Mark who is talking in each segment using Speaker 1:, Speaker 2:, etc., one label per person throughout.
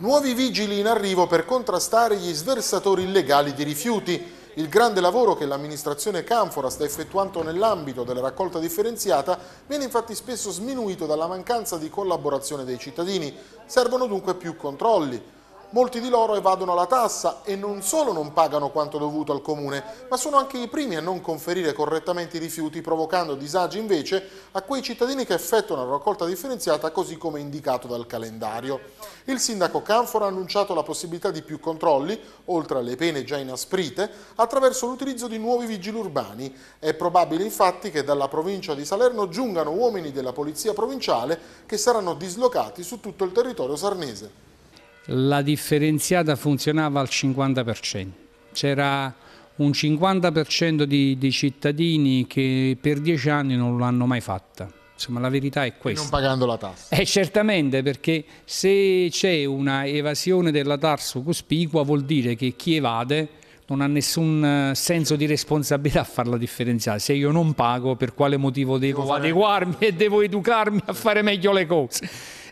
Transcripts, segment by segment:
Speaker 1: nuovi vigili in arrivo per contrastare gli sversatori illegali di rifiuti. Il grande lavoro che l'amministrazione Canfora sta effettuando nell'ambito della raccolta differenziata viene infatti spesso sminuito dalla mancanza di collaborazione dei cittadini. Servono dunque più controlli Molti di loro evadono la tassa e non solo non pagano quanto dovuto al comune, ma sono anche i primi a non conferire correttamente i rifiuti, provocando disagi invece a quei cittadini che effettuano la raccolta differenziata così come indicato dal calendario. Il sindaco Canfora ha annunciato la possibilità di più controlli, oltre alle pene già inasprite, attraverso l'utilizzo di nuovi vigili urbani. È probabile infatti che dalla provincia di Salerno giungano uomini della polizia provinciale che saranno dislocati su tutto il territorio sarnese
Speaker 2: la differenziata funzionava al 50%. C'era un 50% di, di, cittadini che per dieci anni non l'hanno mai fatta. Insomma, la verità è questa. Non pagando la tassa. Eh, certamente, perché se c'è una evasione della tassa cospicua vuol dire che chi evade non ha nessun eh, senso di responsabilità a farla differenziare. Se io non pago, per quale motivo devo, devo adeguarmi e devo educarmi a fare meglio le cose?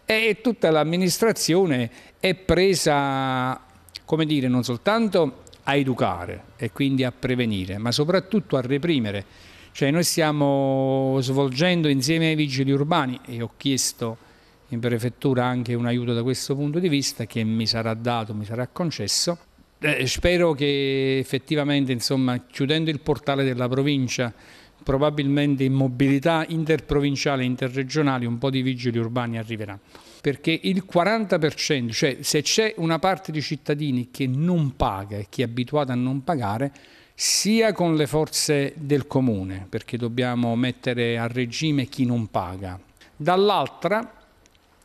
Speaker 2: e tutta l'amministrazione è presa, come dire, non soltanto a educare e quindi a prevenire, ma soprattutto a reprimere. Cioè noi stiamo svolgendo insieme ai vigili urbani e ho chiesto in prefettura anche un aiuto da questo punto di vista che mi sarà dato, mi sarà concesso. Eh, spero che effettivamente, insomma, chiudendo il portale della provincia probabilmente in mobilità interprovinciale e interregionale un po' di vigili urbani arriverà. Perché il 40%, cioè se c'è una parte di cittadini che non paga e che è abituata a non pagare, sia con le forze del comune, perché dobbiamo mettere a regime chi non paga. Dall'altra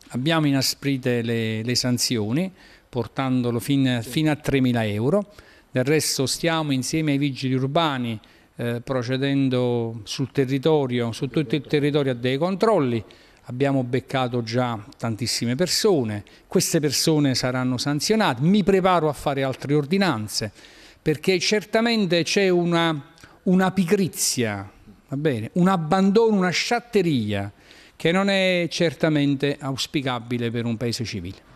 Speaker 2: abbiamo inasprite le, le sanzioni, portandolo fin, fino a 3.000 euro. Del resto stiamo insieme ai vigili urbani eh, procedendo sul territorio, su tutto il territorio a dei controlli. Abbiamo beccato già tantissime persone, queste persone saranno sanzionate, mi preparo a fare altre ordinanze perché certamente c'è una, una pigrizia, bene, un abbandono, una sciatteria che non è certamente auspicabile per un paese civile.